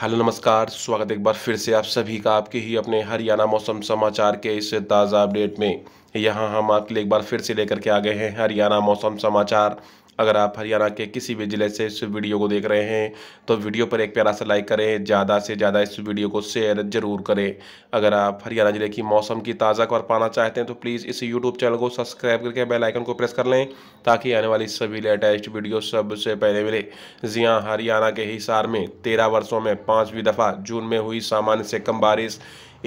hello नमस्कार स्वागत एक बार फिर से आप सभी का आपके ही अपने हरियाणा मौसम समाचार के इस ताज़ा अपडेट में यहाँ हम आपके लिए एक बार फिर से लेकर के आ गए हैं हरियाणा मौसम समाचार अगर आप हरियाणा के किसी भी ज़िले से इस वीडियो को देख रहे हैं तो वीडियो पर एक प्यारा सा लाइक करें ज़्यादा से ज़्यादा इस वीडियो को शेयर ज़रूर करें अगर आप हरियाणा ज़िले की मौसम की ताज़ा खबर पाना चाहते हैं तो प्लीज़ इस यूट्यूब चैनल को सब्सक्राइब करके बेल आइकन को प्रेस कर लें ताकि आने वाली सभी लेटेस्ट वीडियो सबसे पहले मिले जी हाँ हरियाणा के हिसार में तेरह वर्षों में पाँचवीं दफ़ा जून में हुई सामान्य से कम बारिश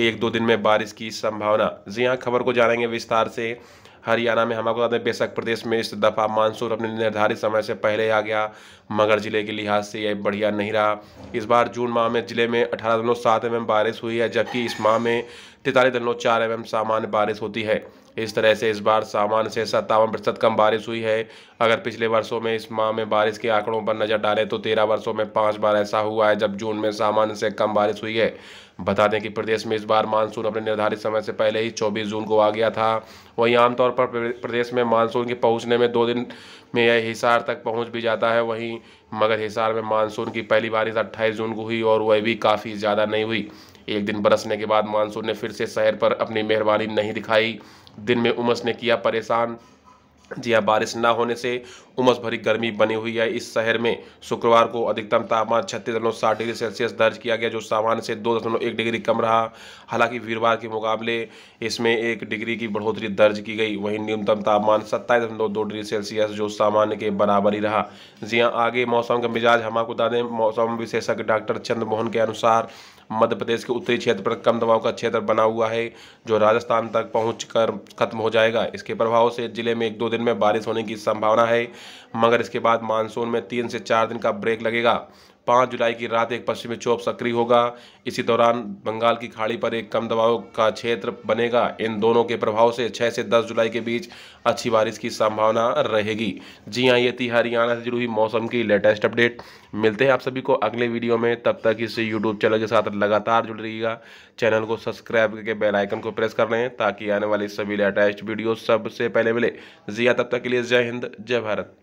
एक दो दिन में बारिश की संभावना जी हाँ खबर को जानेंगे विस्तार से हरियाणा में हम आपको बताते हैं बेशक प्रदेश में इस दफ़ा मानसून अपने निर्धारित समय से पहले आ गया मगर ज़िले के लिहाज से यह बढ़िया नहीं रहा इस बार जून माह में ज़िले में अठारह दिनों सात एम mm बारिश हुई है जबकि इस माह में तैतालीस दशमलव चार एम सामान्य बारिश होती है इस तरह से इस बार सामान्य से सत्तावन प्रतिशत कम बारिश हुई है अगर पिछले वर्षों में इस माह में बारिश के आंकड़ों पर नज़र डालें तो तेरह वर्षों में पाँच बार ऐसा हुआ है जब जून में सामान्य से कम बारिश हुई है बता दें कि प्रदेश में इस बार मानसून अपने निर्धारित समय से पहले ही चौबीस जून को आ गया था वहीं आमतौर पर प्रदेश में मानसून के पहुँचने में दो दिन में यह हिसार तक पहुँच भी जाता है वहीं मगर हिसार में मानसून की पहली बारिश अट्ठाईस जून को हुई और वह भी काफ़ी ज़्यादा नहीं हुई एक दिन बरसने के बाद मानसून ने फिर से शहर पर अपनी मेहरबानी नहीं दिखाई दिन में उमस ने किया परेशान जी हाँ बारिश ना होने से उमस भरी गर्मी बनी हुई है इस शहर में शुक्रवार को अधिकतम तापमान छत्तीस दशमलव सात डिग्री सेल्सियस दर्ज किया गया जो सामान्य से दो दशमलव एक डिग्री कम रहा हालांकि वीरवार के मुकाबले इसमें एक डिग्री की बढ़ोतरी दर्ज की गई वहीं न्यूनतम तापमान सत्ताईस दशमलव दो डिग्री सेल्सियस जो सामान्य के बराबर ही रहा जी हाँ आगे मौसम का मिजाज हम आपको बता दें मौसम विशेषज्ञ डॉक्टर चंद्रमोहन के अनुसार मध्य प्रदेश के उत्तरी क्षेत्र पर कम दबाव का क्षेत्र बना हुआ है जो राजस्थान तक पहुँच खत्म हो जाएगा इसके प्रभाव से जिले में एक दो दिन में बारिश होने की संभावना है मगर इसके बाद मानसून में तीन से चार दिन का ब्रेक लगेगा पाँच जुलाई की रात एक पश्चिमी चोप सक्रिय होगा इसी दौरान बंगाल की खाड़ी पर एक कम दबाव का क्षेत्र बनेगा इन दोनों के प्रभाव से 6 से 10 जुलाई के बीच अच्छी बारिश की संभावना रहेगी जी हाँ ये थी हरियाणा से जुड़ी हुई मौसम की लेटेस्ट अपडेट मिलते हैं आप सभी को अगले वीडियो में तब तक इस यूट्यूब चैनल के साथ लगातार जुड़ रहिएगा चैनल को सब्सक्राइब करके बेलाइकन को प्रेस कर लें ताकि आने वाली सभी लेटेस्ट वीडियो सबसे पहले मिले जिया हाँ, तब तक के लिए जय हिंद जय भारत